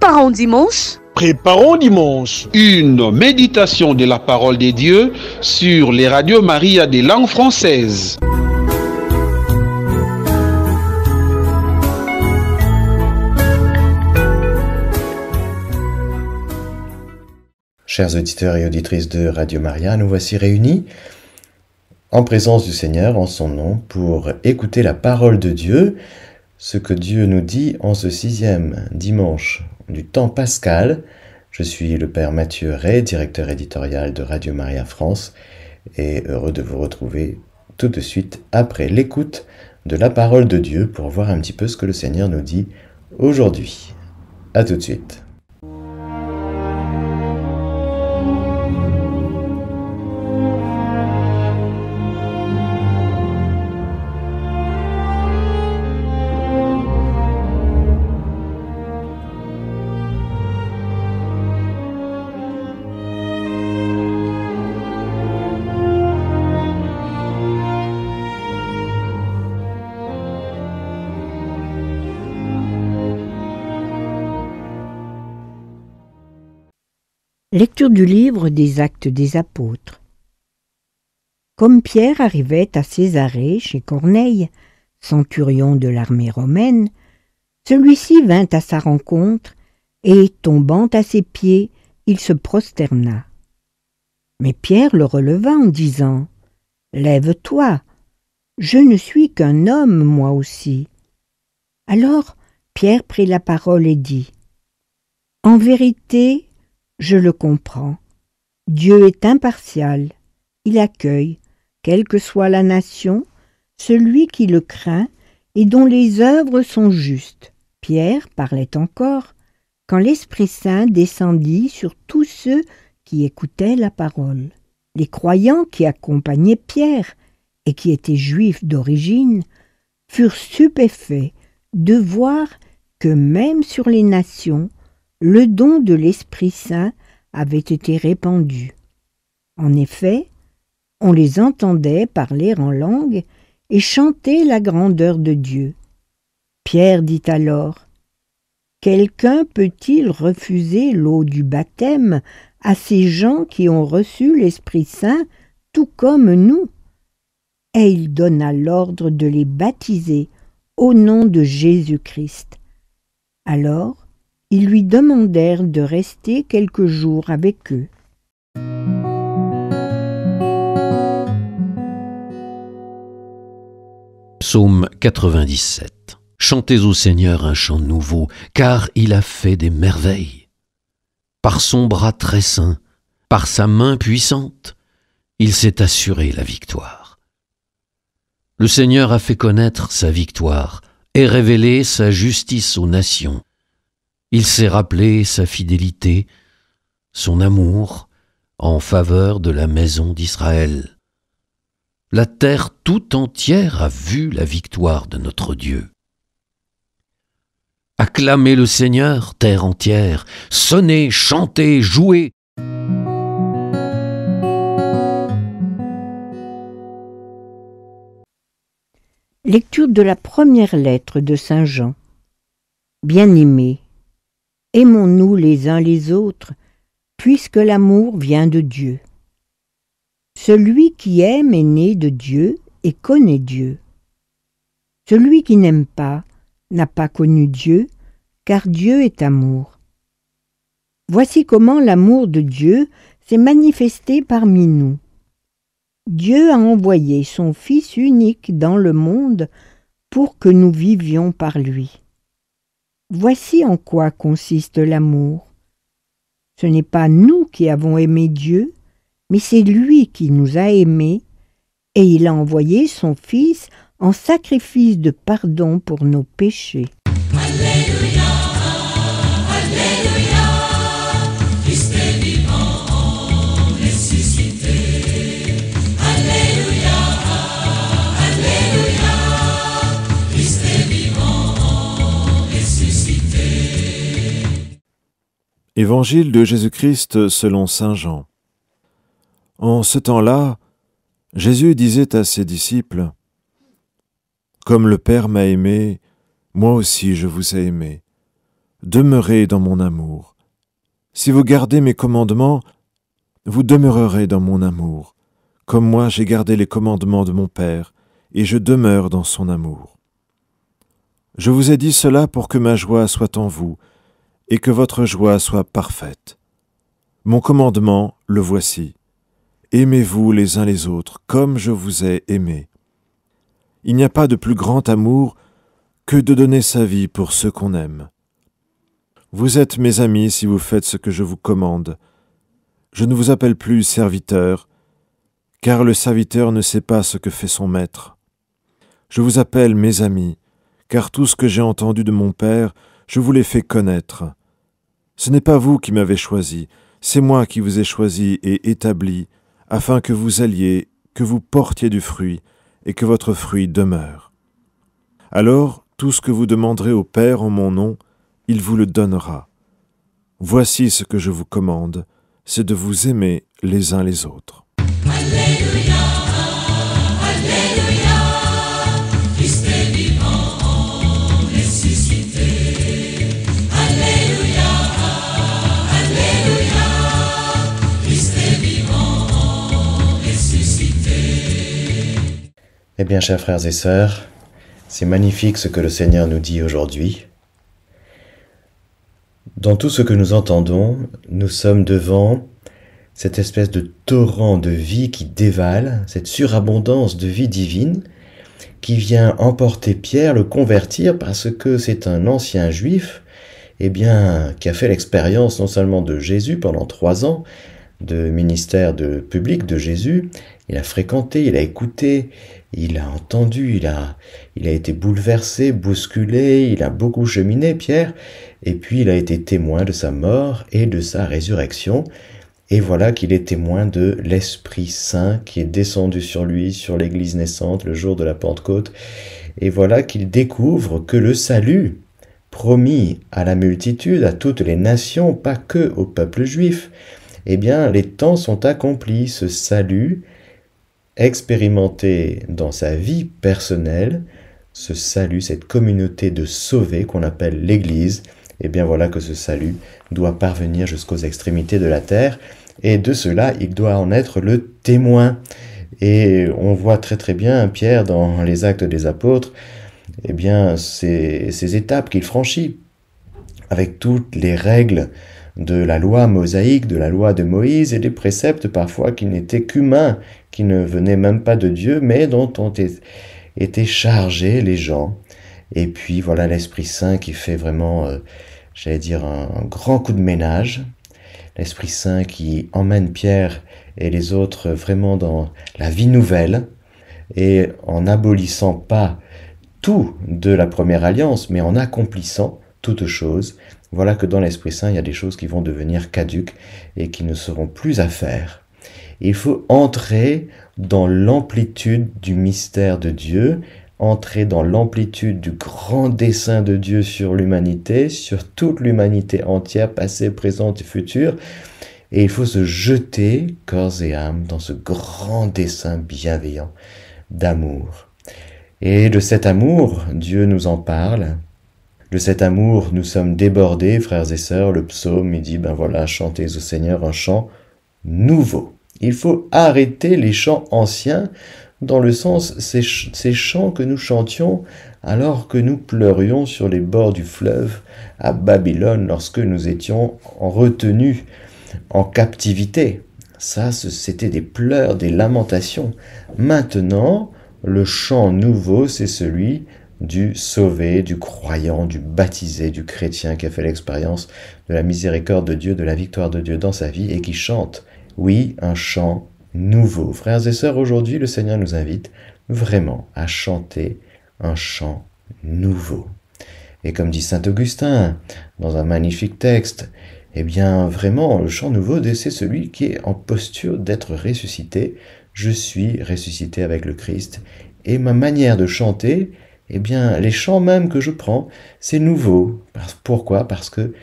Préparons dimanche. Préparons dimanche une méditation de la parole des dieux sur les radios Maria des langues françaises. Chers auditeurs et auditrices de Radio Maria, nous voici réunis en présence du Seigneur, en son nom, pour écouter la parole de Dieu, ce que Dieu nous dit en ce sixième dimanche du temps pascal. Je suis le Père Mathieu Ray, directeur éditorial de Radio Maria France, et heureux de vous retrouver tout de suite après l'écoute de la parole de Dieu pour voir un petit peu ce que le Seigneur nous dit aujourd'hui. A tout de suite. Lecture du livre des Actes des Apôtres. Comme Pierre arrivait à Césarée chez Corneille, centurion de l'armée romaine, celui-ci vint à sa rencontre et, tombant à ses pieds, il se prosterna. Mais Pierre le releva en disant Lève-toi, je ne suis qu'un homme, moi aussi. Alors Pierre prit la parole et dit En vérité, je le comprends. Dieu est impartial. Il accueille, quelle que soit la nation, celui qui le craint et dont les œuvres sont justes. Pierre parlait encore quand l'Esprit Saint descendit sur tous ceux qui écoutaient la parole. Les croyants qui accompagnaient Pierre et qui étaient juifs d'origine furent stupéfaits de voir que même sur les nations, le don de l'Esprit Saint avait été répandu. En effet, on les entendait parler en langue et chanter la grandeur de Dieu. Pierre dit alors Quelqu'un peut-il refuser l'eau du baptême à ces gens qui ont reçu l'Esprit Saint tout comme nous Et il donna l'ordre de les baptiser au nom de Jésus-Christ. Alors, ils lui demandèrent de rester quelques jours avec eux. Psaume 97 Chantez au Seigneur un chant nouveau, car il a fait des merveilles. Par son bras très saint, par sa main puissante, il s'est assuré la victoire. Le Seigneur a fait connaître sa victoire et révélé sa justice aux nations. Il s'est rappelé sa fidélité, son amour en faveur de la maison d'Israël. La terre tout entière a vu la victoire de notre Dieu. Acclamez le Seigneur, terre entière, sonnez, chantez, jouez. Lecture de la première lettre de Saint Jean. Bien-aimé, aimons-nous les uns les autres, puisque l'amour vient de Dieu. Celui qui aime est né de Dieu et connaît Dieu. Celui qui n'aime pas n'a pas connu Dieu, car Dieu est amour. Voici comment l'amour de Dieu s'est manifesté parmi nous. Dieu a envoyé son Fils unique dans le monde pour que nous vivions par lui. Voici en quoi consiste l'amour. Ce n'est pas nous qui avons aimé Dieu, mais c'est lui qui nous a aimés, et il a envoyé son Fils en sacrifice de pardon pour nos péchés. Évangile de Jésus-Christ selon Saint Jean. En ce temps-là, Jésus disait à ses disciples, Comme le Père m'a aimé, moi aussi je vous ai aimé. Demeurez dans mon amour. Si vous gardez mes commandements, vous demeurerez dans mon amour, comme moi j'ai gardé les commandements de mon Père, et je demeure dans son amour. Je vous ai dit cela pour que ma joie soit en vous, et que votre joie soit parfaite. Mon commandement, le voici. Aimez-vous les uns les autres comme je vous ai aimé. Il n'y a pas de plus grand amour que de donner sa vie pour ceux qu'on aime. Vous êtes mes amis si vous faites ce que je vous commande. Je ne vous appelle plus serviteur, car le serviteur ne sait pas ce que fait son maître. Je vous appelle mes amis, car tout ce que j'ai entendu de mon Père, je vous l'ai fait connaître. Ce n'est pas vous qui m'avez choisi, c'est moi qui vous ai choisi et établi, afin que vous alliez, que vous portiez du fruit, et que votre fruit demeure. Alors tout ce que vous demanderez au Père en mon nom, il vous le donnera. Voici ce que je vous commande, c'est de vous aimer les uns les autres. Alléluia. Eh bien, chers frères et sœurs, c'est magnifique ce que le Seigneur nous dit aujourd'hui. Dans tout ce que nous entendons, nous sommes devant cette espèce de torrent de vie qui dévale, cette surabondance de vie divine qui vient emporter Pierre, le convertir parce que c'est un ancien juif, eh bien, qui a fait l'expérience non seulement de Jésus pendant trois ans, de ministère de public de Jésus, il a fréquenté, il a écouté, il a entendu, il a, il a été bouleversé, bousculé, il a beaucoup cheminé, Pierre, et puis il a été témoin de sa mort et de sa résurrection. Et voilà qu'il est témoin de l'Esprit Saint qui est descendu sur lui, sur l'Église naissante, le jour de la Pentecôte. Et voilà qu'il découvre que le salut promis à la multitude, à toutes les nations, pas que au peuple juif, eh bien les temps sont accomplis, ce salut expérimenté dans sa vie personnelle, ce salut, cette communauté de sauvés qu'on appelle l'Église, eh bien voilà que ce salut doit parvenir jusqu'aux extrémités de la terre, et de cela il doit en être le témoin. Et on voit très très bien Pierre dans les actes des apôtres, eh bien ces étapes qu'il franchit avec toutes les règles de la loi mosaïque, de la loi de Moïse et des préceptes parfois qui n'étaient qu'humains, qui ne venaient même pas de Dieu, mais dont ont été chargés les gens. Et puis voilà l'Esprit Saint qui fait vraiment, euh, j'allais dire, un, grand coup de ménage. L'Esprit Saint qui emmène Pierre et les autres vraiment dans la vie nouvelle et en abolissant pas tout de la première alliance, mais en accomplissant toute chose, voilà que dans l'Esprit Saint, il y a des choses qui vont devenir caduques et qui ne seront plus à faire. il faut entrer dans l'amplitude du mystère de Dieu, entrer dans l'amplitude du grand dessein de Dieu sur l'humanité, sur toute l'humanité entière, passée, présente et future. Et il faut se jeter corps et âme dans ce grand dessein bienveillant d'amour. Et de cet amour, Dieu nous en parle de cet amour, nous sommes débordés, frères et sœurs. Le psaume, il dit, ben voilà, chantez au Seigneur un chant nouveau. Il faut arrêter les chants anciens dans le sens ces, chants que nous chantions alors que nous pleurions sur les bords du fleuve à Babylone lorsque nous étions retenus en captivité. Ça, c'était des pleurs, des lamentations. Maintenant, le chant nouveau, c'est celui du sauvé, du croyant, du baptisé, du chrétien qui a fait l'expérience de la miséricorde de Dieu, de la victoire de Dieu dans sa vie et qui chante. Oui, un chant nouveau. Frères et sœurs, aujourd'hui, le Seigneur nous invite vraiment à chanter un chant nouveau. Et comme dit Saint Augustin dans un magnifique texte, eh bien vraiment, le chant nouveau, c'est celui qui est en posture d'être ressuscité. Je suis ressuscité avec le Christ. Et ma manière de chanter, eh bien, les chants même que je prends, c'est nouveau. Pourquoi Parce que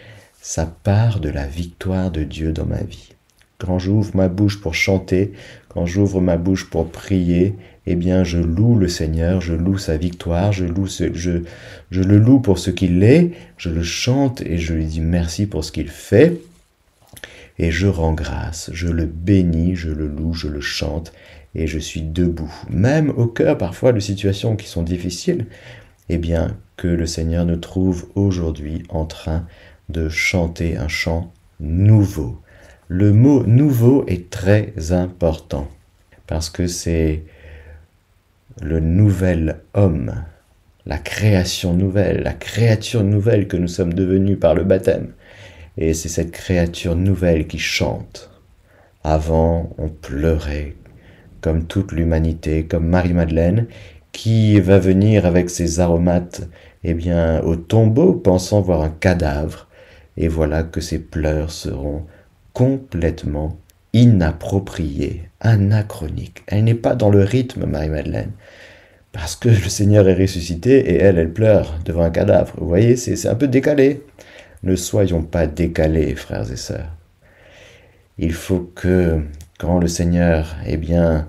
ça part de la victoire de Dieu dans ma vie. Quand j'ouvre ma bouche pour chanter, quand j'ouvre ma bouche pour prier, eh bien, je loue le Seigneur, je loue sa victoire, je, loue je, je le loue pour ce qu'il est, je le chante et je lui dis merci pour ce qu'il fait. Et je rends grâce, je le bénis, je le loue, je le chante, et je suis debout. Même au cœur parfois de situations qui sont difficiles, et eh bien que le Seigneur nous trouve aujourd'hui en train de chanter un chant nouveau. Le mot nouveau est très important parce que c'est le nouvel homme, la création nouvelle, la créature nouvelle que nous sommes devenus par le baptême. Et c'est cette créature nouvelle qui chante. Avant, on pleurait comme toute l'humanité, comme Marie-Madeleine, qui va venir avec ses aromates eh bien, au tombeau pensant voir un cadavre, et voilà que ses pleurs seront complètement inappropriés, anachroniques. Elle n'est pas dans le rythme, Marie-Madeleine, parce que le Seigneur est ressuscité et elle, elle pleure devant un cadavre. Vous voyez, c'est un peu décalé. Ne soyons pas décalés, frères et sœurs. Il faut que quand le Seigneur, eh bien,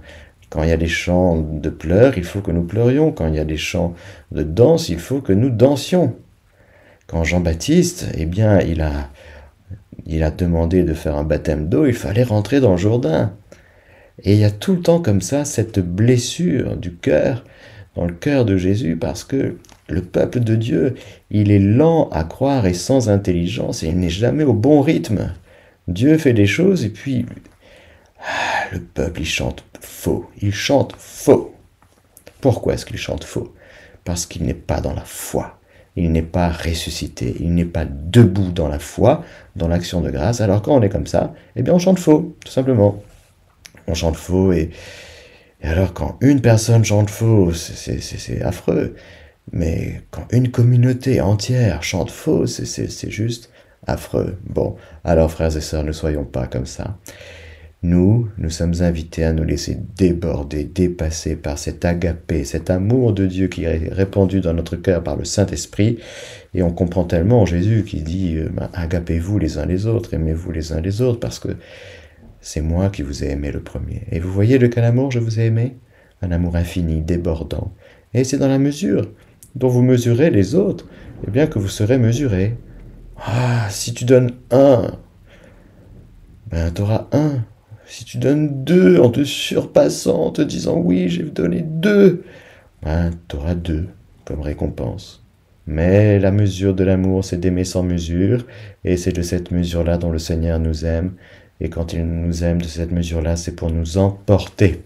quand il y a des chants de pleurs, il faut que nous pleurions. Quand il y a des chants de danse, il faut que nous dansions. Quand Jean-Baptiste, eh bien, il a, il a demandé de faire un baptême d'eau, il fallait rentrer dans le Jourdain. Et il y a tout le temps comme ça cette blessure du cœur, dans le cœur de Jésus, parce que le peuple de Dieu, il est lent à croire et sans intelligence, et il n'est jamais au bon rythme. Dieu fait des choses, et puis ah, le peuple, il chante faux. Il chante faux. Pourquoi est-ce qu'il chante faux Parce qu'il n'est pas dans la foi. Il n'est pas ressuscité. Il n'est pas debout dans la foi, dans l'action de grâce. Alors quand on est comme ça, eh bien on chante faux, tout simplement. On chante faux et, et alors quand une personne chante faux, c'est affreux. Mais quand une communauté entière chante faux, c'est juste affreux. Bon, alors frères et sœurs, ne soyons pas comme ça. Nous, nous sommes invités à nous laisser déborder, dépasser par cet agapé, cet amour de Dieu qui est répandu dans notre cœur par le Saint-Esprit. Et on comprend tellement Jésus qui dit euh, ben, Agapez-vous les uns les autres, aimez-vous les uns les autres, parce que c'est moi qui vous ai aimé le premier. Et vous voyez de quel amour je vous ai aimé Un amour infini, débordant. Et c'est dans la mesure dont vous mesurez les autres, eh bien que vous serez mesurés. Ah, si tu donnes un, ben auras un si tu donnes deux en te surpassant, en te disant oui, j'ai donné deux, ben, tu auras deux comme récompense. Mais la mesure de l'amour, c'est d'aimer sans mesure, et c'est de cette mesure-là dont le Seigneur nous aime, et quand il nous aime de cette mesure-là, c'est pour nous emporter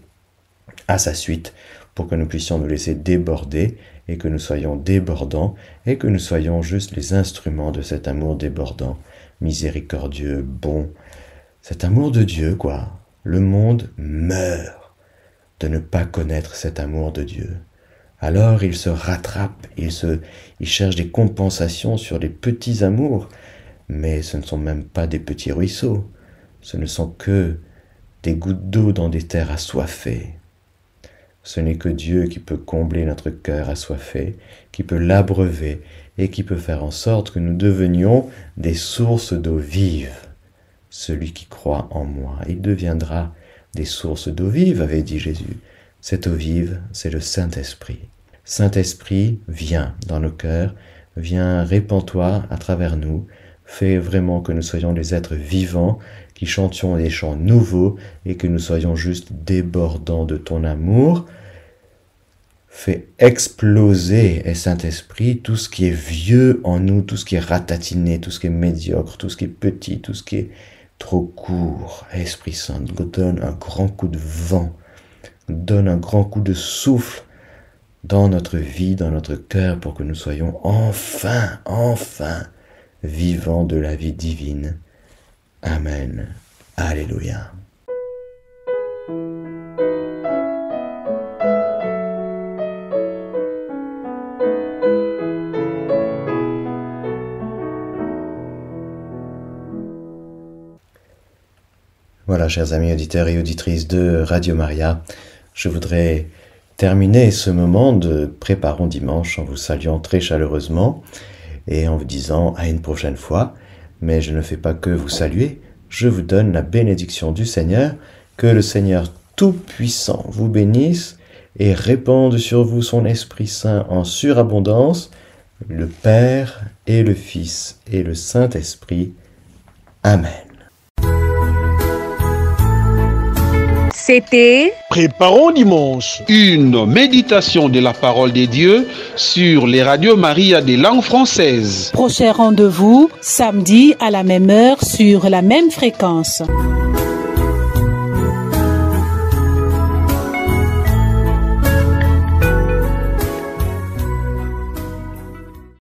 à sa suite, pour que nous puissions nous laisser déborder, et que nous soyons débordants, et que nous soyons juste les instruments de cet amour débordant, miséricordieux, bon, cet amour de Dieu, quoi. Le monde meurt de ne pas connaître cet amour de Dieu. Alors il se rattrape, il, se, cherche des compensations sur les petits amours, mais ce ne sont même pas des petits ruisseaux, ce ne sont que des gouttes d'eau dans des terres assoiffées. Ce n'est que Dieu qui peut combler notre cœur assoiffé, qui peut l'abreuver et qui peut faire en sorte que nous devenions des sources d'eau vive. Celui qui croit en moi, il deviendra des sources d'eau vive, avait dit Jésus. Cette eau vive, c'est le Saint-Esprit. Saint-Esprit, viens dans nos cœurs, viens, répands-toi à travers nous, fais vraiment que nous soyons des êtres vivants, qui chantions des chants nouveaux et que nous soyons juste débordants de ton amour. Fais exploser, et Saint-Esprit, tout ce qui est vieux en nous, tout ce qui est ratatiné, tout ce qui est médiocre, tout ce qui est petit, tout ce qui est trop court. Esprit Saint, donne un grand coup de vent, donne un grand coup de souffle dans notre vie, dans notre cœur, pour que nous soyons enfin, enfin vivants de la vie divine. Amen. Alléluia. Voilà, chers amis auditeurs et auditrices de Radio Maria, je voudrais terminer ce moment de Préparons dimanche en vous saluant très chaleureusement et en vous disant à une prochaine fois, mais je ne fais pas que vous saluer, je vous donne la bénédiction du Seigneur, que le Seigneur Tout-Puissant vous bénisse et répande sur vous son Esprit Saint en surabondance, le Père et le Fils et le Saint-Esprit. Amen. C'était Préparons dimanche une méditation de la parole des dieux sur les radios Maria des langues françaises. Prochain rendez-vous samedi à la même heure sur la même fréquence.